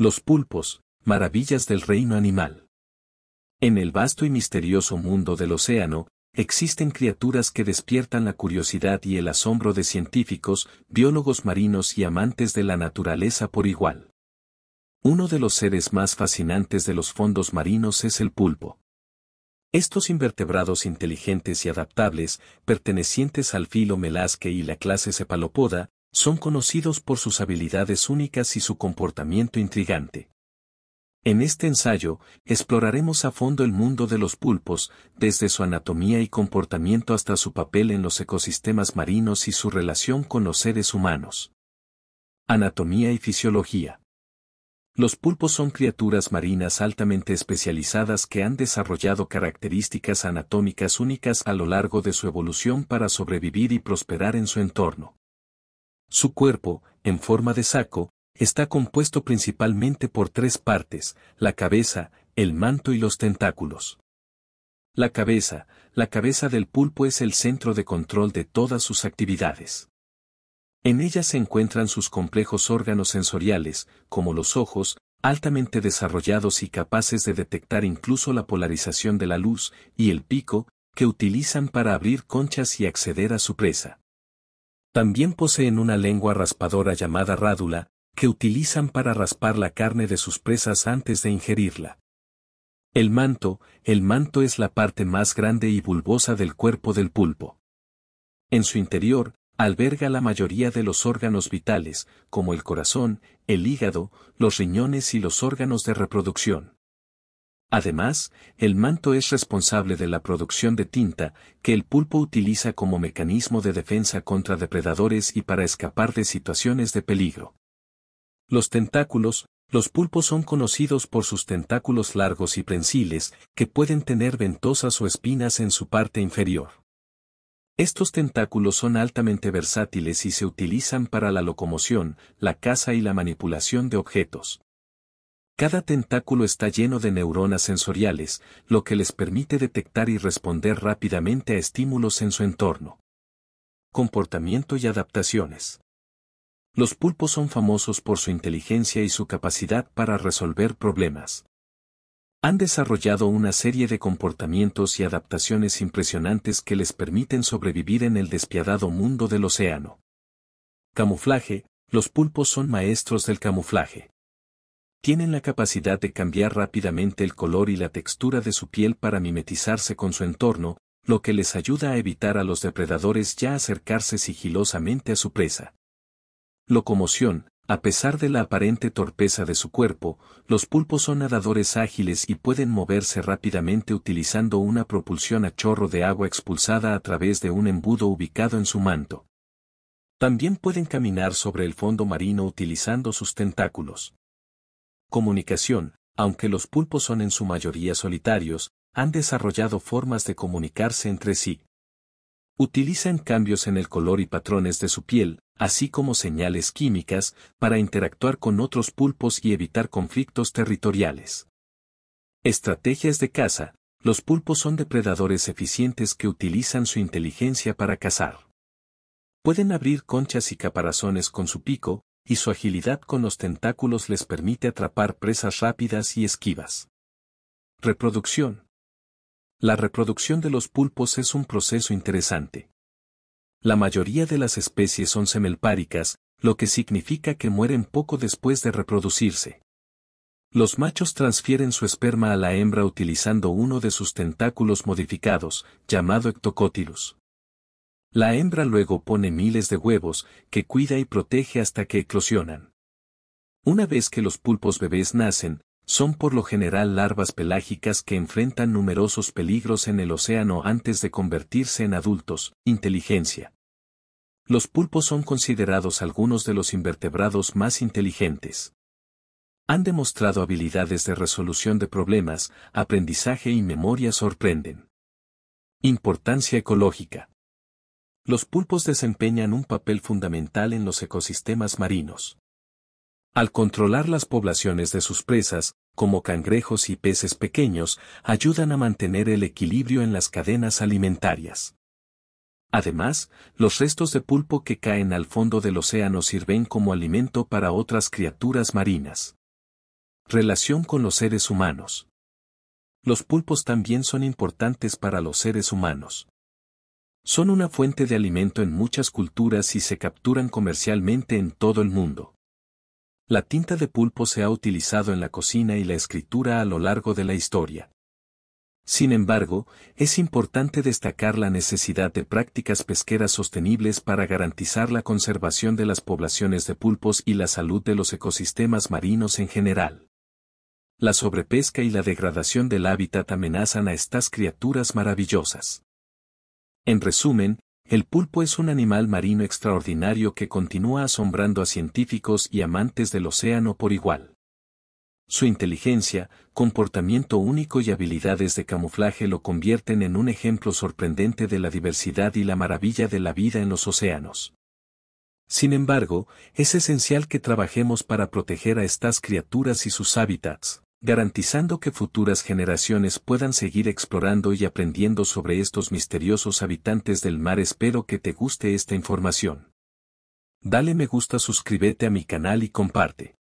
Los pulpos, maravillas del reino animal. En el vasto y misterioso mundo del océano, existen criaturas que despiertan la curiosidad y el asombro de científicos, biólogos marinos y amantes de la naturaleza por igual. Uno de los seres más fascinantes de los fondos marinos es el pulpo. Estos invertebrados inteligentes y adaptables, pertenecientes al filo Melasque y la clase Cepalopoda, son conocidos por sus habilidades únicas y su comportamiento intrigante. En este ensayo, exploraremos a fondo el mundo de los pulpos, desde su anatomía y comportamiento hasta su papel en los ecosistemas marinos y su relación con los seres humanos. Anatomía y fisiología. Los pulpos son criaturas marinas altamente especializadas que han desarrollado características anatómicas únicas a lo largo de su evolución para sobrevivir y prosperar en su entorno. Su cuerpo, en forma de saco, está compuesto principalmente por tres partes, la cabeza, el manto y los tentáculos. La cabeza, la cabeza del pulpo es el centro de control de todas sus actividades. En ella se encuentran sus complejos órganos sensoriales, como los ojos, altamente desarrollados y capaces de detectar incluso la polarización de la luz, y el pico, que utilizan para abrir conchas y acceder a su presa. También poseen una lengua raspadora llamada rádula, que utilizan para raspar la carne de sus presas antes de ingerirla. El manto, el manto es la parte más grande y bulbosa del cuerpo del pulpo. En su interior, alberga la mayoría de los órganos vitales, como el corazón, el hígado, los riñones y los órganos de reproducción. Además, el manto es responsable de la producción de tinta, que el pulpo utiliza como mecanismo de defensa contra depredadores y para escapar de situaciones de peligro. Los tentáculos, los pulpos son conocidos por sus tentáculos largos y prensiles, que pueden tener ventosas o espinas en su parte inferior. Estos tentáculos son altamente versátiles y se utilizan para la locomoción, la caza y la manipulación de objetos. Cada tentáculo está lleno de neuronas sensoriales, lo que les permite detectar y responder rápidamente a estímulos en su entorno. Comportamiento y adaptaciones. Los pulpos son famosos por su inteligencia y su capacidad para resolver problemas. Han desarrollado una serie de comportamientos y adaptaciones impresionantes que les permiten sobrevivir en el despiadado mundo del océano. Camuflaje, los pulpos son maestros del camuflaje. Tienen la capacidad de cambiar rápidamente el color y la textura de su piel para mimetizarse con su entorno, lo que les ayuda a evitar a los depredadores ya acercarse sigilosamente a su presa. Locomoción. A pesar de la aparente torpeza de su cuerpo, los pulpos son nadadores ágiles y pueden moverse rápidamente utilizando una propulsión a chorro de agua expulsada a través de un embudo ubicado en su manto. También pueden caminar sobre el fondo marino utilizando sus tentáculos. Comunicación. Aunque los pulpos son en su mayoría solitarios, han desarrollado formas de comunicarse entre sí. Utilizan cambios en el color y patrones de su piel, así como señales químicas, para interactuar con otros pulpos y evitar conflictos territoriales. Estrategias de caza. Los pulpos son depredadores eficientes que utilizan su inteligencia para cazar. Pueden abrir conchas y caparazones con su pico, y su agilidad con los tentáculos les permite atrapar presas rápidas y esquivas. Reproducción. La reproducción de los pulpos es un proceso interesante. La mayoría de las especies son semelpáricas, lo que significa que mueren poco después de reproducirse. Los machos transfieren su esperma a la hembra utilizando uno de sus tentáculos modificados, llamado ectocótilus. La hembra luego pone miles de huevos, que cuida y protege hasta que eclosionan. Una vez que los pulpos bebés nacen, son por lo general larvas pelágicas que enfrentan numerosos peligros en el océano antes de convertirse en adultos, inteligencia. Los pulpos son considerados algunos de los invertebrados más inteligentes. Han demostrado habilidades de resolución de problemas, aprendizaje y memoria sorprenden. Importancia ecológica los pulpos desempeñan un papel fundamental en los ecosistemas marinos. Al controlar las poblaciones de sus presas, como cangrejos y peces pequeños, ayudan a mantener el equilibrio en las cadenas alimentarias. Además, los restos de pulpo que caen al fondo del océano sirven como alimento para otras criaturas marinas. Relación con los seres humanos. Los pulpos también son importantes para los seres humanos son una fuente de alimento en muchas culturas y se capturan comercialmente en todo el mundo. La tinta de pulpo se ha utilizado en la cocina y la escritura a lo largo de la historia. Sin embargo, es importante destacar la necesidad de prácticas pesqueras sostenibles para garantizar la conservación de las poblaciones de pulpos y la salud de los ecosistemas marinos en general. La sobrepesca y la degradación del hábitat amenazan a estas criaturas maravillosas. En resumen, el pulpo es un animal marino extraordinario que continúa asombrando a científicos y amantes del océano por igual. Su inteligencia, comportamiento único y habilidades de camuflaje lo convierten en un ejemplo sorprendente de la diversidad y la maravilla de la vida en los océanos. Sin embargo, es esencial que trabajemos para proteger a estas criaturas y sus hábitats garantizando que futuras generaciones puedan seguir explorando y aprendiendo sobre estos misteriosos habitantes del mar. Espero que te guste esta información. Dale me gusta, suscríbete a mi canal y comparte.